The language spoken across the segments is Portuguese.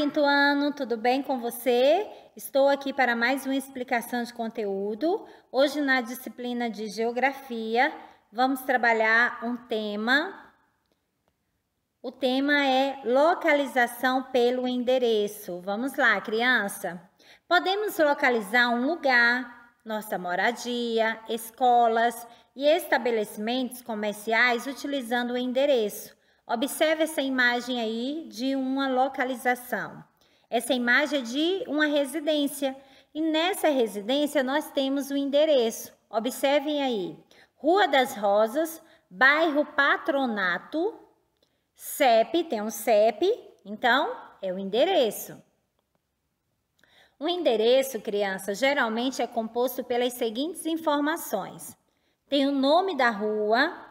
quinto ano, tudo bem com você? Estou aqui para mais uma explicação de conteúdo. Hoje, na disciplina de Geografia, vamos trabalhar um tema. O tema é localização pelo endereço. Vamos lá, criança? Podemos localizar um lugar, nossa moradia, escolas e estabelecimentos comerciais utilizando o endereço. Observe essa imagem aí de uma localização. Essa imagem é de uma residência. E nessa residência nós temos o endereço. Observem aí. Rua das Rosas, bairro Patronato, CEP, tem um CEP, então é o endereço. O endereço, criança, geralmente é composto pelas seguintes informações. Tem o nome da rua,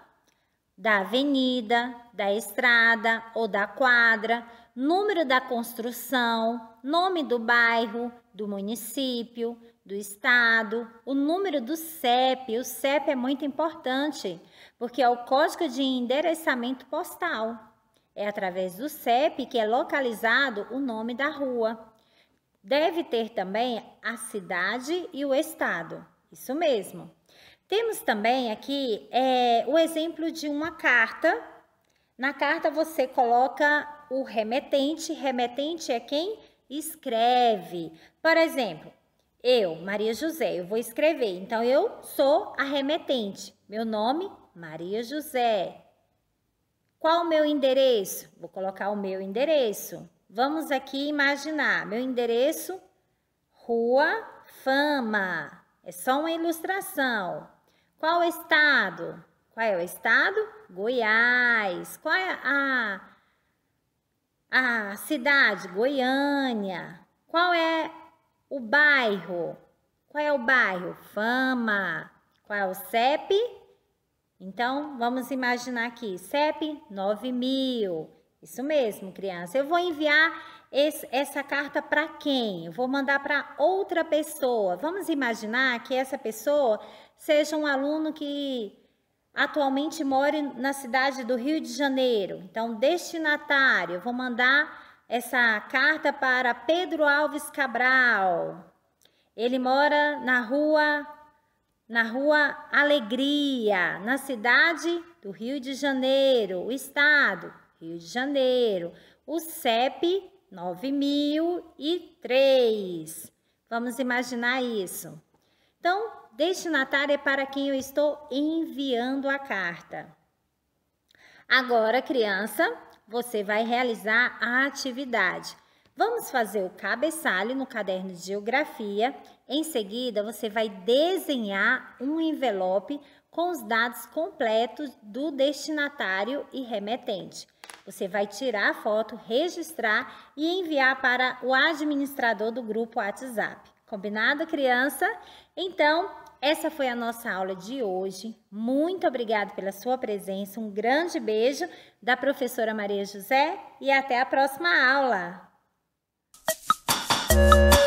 da avenida, da estrada ou da quadra, número da construção, nome do bairro, do município, do estado, o número do CEP. O CEP é muito importante, porque é o código de endereçamento postal. É através do CEP que é localizado o nome da rua. Deve ter também a cidade e o estado. Isso mesmo. Temos também aqui é, o exemplo de uma carta. Na carta você coloca o remetente. Remetente é quem escreve. Por exemplo, eu, Maria José, eu vou escrever. Então, eu sou a remetente. Meu nome, Maria José. Qual o meu endereço? Vou colocar o meu endereço. Vamos aqui imaginar. Meu endereço, Rua Fama. É só uma ilustração. Qual o estado? Qual é o estado? Goiás. Qual é a, a cidade? Goiânia. Qual é o bairro? Qual é o bairro? Fama. Qual é o CEP? Então, vamos imaginar aqui, CEP 9000. Isso mesmo, criança. Eu vou enviar esse, essa carta para quem? Eu vou mandar para outra pessoa. Vamos imaginar que essa pessoa seja um aluno que atualmente mora na cidade do Rio de Janeiro. Então, destinatário, eu vou mandar essa carta para Pedro Alves Cabral. Ele mora na rua na rua Alegria, na cidade do Rio de Janeiro, o estado Rio de Janeiro. O CEP 9003. Vamos imaginar isso. Então, destinatário é para quem eu estou enviando a carta. Agora, criança, você vai realizar a atividade. Vamos fazer o cabeçalho no caderno de geografia. Em seguida, você vai desenhar um envelope com os dados completos do destinatário e remetente. Você vai tirar a foto, registrar e enviar para o administrador do grupo WhatsApp. Combinado, criança? Então, essa foi a nossa aula de hoje. Muito obrigada pela sua presença. Um grande beijo da professora Maria José e até a próxima aula. Bye.